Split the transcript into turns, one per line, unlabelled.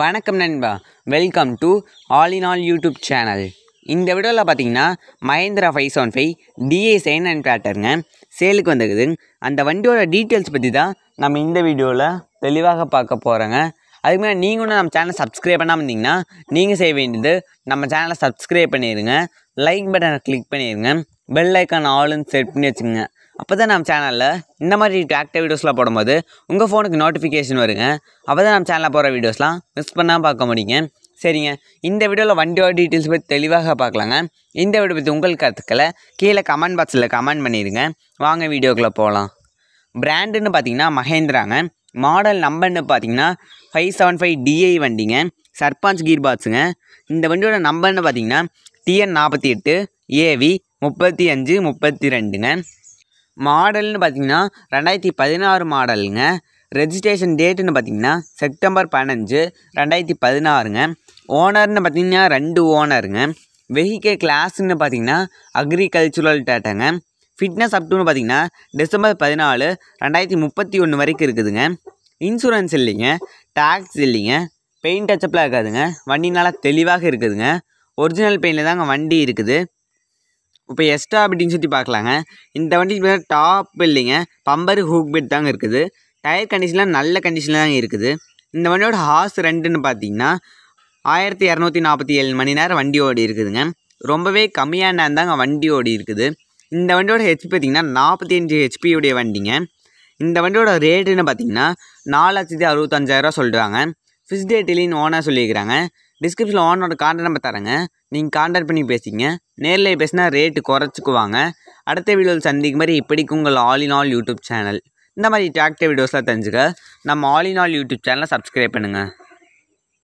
வணக்கம் நண்பா welcome to all in all YouTube channel இந்த வீடியோவில் பார்த்தீங்கன்னா Mahindra five seven five DI செயன் அண்ட் பேட்டர்ங்க சேலுக்கு வந்துருக்குது அந்த வண்டியோட டீட்டெயில்ஸ் பற்றி தான் நம்ம இந்த வீடியோவில் தெளிவாக பார்க்க போகிறோங்க அதுக்கு மேலே நீங்களும் நம்ம சேனலை சப்ஸ்கிரைப் பண்ணாமல் இருந்தீங்கன்னா நீங்கள் செய்ய வேண்டியது நம்ம சேனலை சப்ஸ்கிரைப் பண்ணிடுங்க லைக் பட்டனை கிளிக் பண்ணிடுங்க பெல் ஐக்கான் ஆளுன்னு செட் பண்ணி வச்சுக்கோங்க அப்போ தான் நம்ம சேனலில் இந்த மாதிரி ஆக்டிவ் வீடியோஸ்லாம் போடும்போது உங்கள் ஃபோனுக்கு நோட்டிஃபிகேஷன் வருங்க அப்போ தான் நம்ம சேனலில் போகிற வீடியோஸ்லாம் மிஸ் பண்ணால் பார்க்க முடியுங்க சரிங்க இந்த வீடியோவில் வண்டியோட டீட்டெயில்ஸ் பற்றி தெளிவாக பார்க்கலாங்க இந்த வீடியோ பற்றி உங்கள் கருத்துக்களை கீழே கமெண்ட் பாக்ஸில் கமெண்ட் பண்ணிடுங்க வாங்க வீடியோக்குள்ளே போகலாம் பிராண்டுன்னு பார்த்தீங்கன்னா மகேந்திராங்க மாடல் நம்பர்னு பார்த்தீங்கன்னா ஃபைவ் செவன் ஃபைவ் டிஐ வண்டிங்க சர்பஞ்ச் கீர் பாக்ஸுங்க இந்த வண்டியோட நம்பர்னு பார்த்தீங்கன்னா டிஎன் நாற்பத்தி எட்டு ஏவி முப்பத்தி அஞ்சு முப்பத்தி ரெண்டுங்க மாடல்னு பார்த்திங்கன்னா ரெண்டாயிரத்தி பதினாறு மாடலுங்க ரெஜிஸ்ட்ரேஷன் டேட்டுன்னு பார்த்திங்கன்னா செப்டம்பர் பதினஞ்சு ரெண்டாயிரத்தி பதினாறுங்க ஓனர்னு பார்த்திங்கன்னா ரெண்டு ஓனருங்க வெஹிக்கிள் கிளாஸ்ன்னு பார்த்திங்கன்னா அக்ரிகல்ச்சுரல் டேட்டாங்க ஃபிட்னஸ் அப்டூன்னு பார்த்திங்கன்னா டிசம்பர் பதினாலு ரெண்டாயிரத்தி முப்பத்தி ஒன்று வரைக்கும் இருக்குதுங்க இன்சூரன்ஸ் இல்லைங்க டேக்ஸ் இல்லைங்க பெயிண்ட் டச்சப்லாம் இருக்காதுங்க வண்டி நல்லா தெளிவாக இருக்குதுங்க ஒரிஜினல் பெயிண்டில் தாங்க வண்டி இருக்குது இப்போ எஸ்டா அப்படின்னு சுற்றி பார்க்கலாங்க இந்த வண்டி பார்த்தா டாப் இல்லைங்க பம்பர் ஹூக் பெட் தாங்க இருக்குது டயர் கண்டிஷன்லாம் நல்ல கண்டிஷனில் தாங்க இருக்குது இந்த வண்டியோட ஹார்ஸ் ரெண்டுன்னு பார்த்தீங்கன்னா ஆயிரத்தி இரநூத்தி நாற்பத்தி ஏழு மணி நேரம் வண்டி ஓடி இருக்குதுங்க ரொம்பவே கம்மியான நேரம் தாங்க வண்டி ஓடி இருக்குது இந்த வண்டியோட ஹெச்பி பார்த்திங்கன்னா நாற்பத்தி அஞ்சு ஹெச்பியுடைய வண்டிங்க இந்த வண்டியோட ரேட்டுன்னு பார்த்தீங்கன்னா நாலு லட்சத்தி அறுபத்தஞ்சாயிரரூவா சொல்கிறாங்க ஃபிக்ஸ்ட் டேட்டிலின்னு ஓனாக சொல்லியிருக்கிறாங்க டிஸ்கிரிப்ஷனில் ஓனரோட கான்டாக்ட் நம்பர் தரேங்க நீங்கள் கான்டாக்ட் பண்ணி பேசிங்க நேரில் பேசினா ரேட்டு குறைச்சிக்குவாங்க அடுத்த வீடியோவில் சந்திக்கும் மாதிரி இப்படிக்கு உங்கள் all in all YouTube channel இந்த மாதிரி டிராக்டர் வீடியோஸ்லாம் தெரிஞ்சுக்க நம்ம ஆல் இன் ஆல் யூடியூப் சேனலை சப்ஸ்கிரைப் பண்ணுங்கள்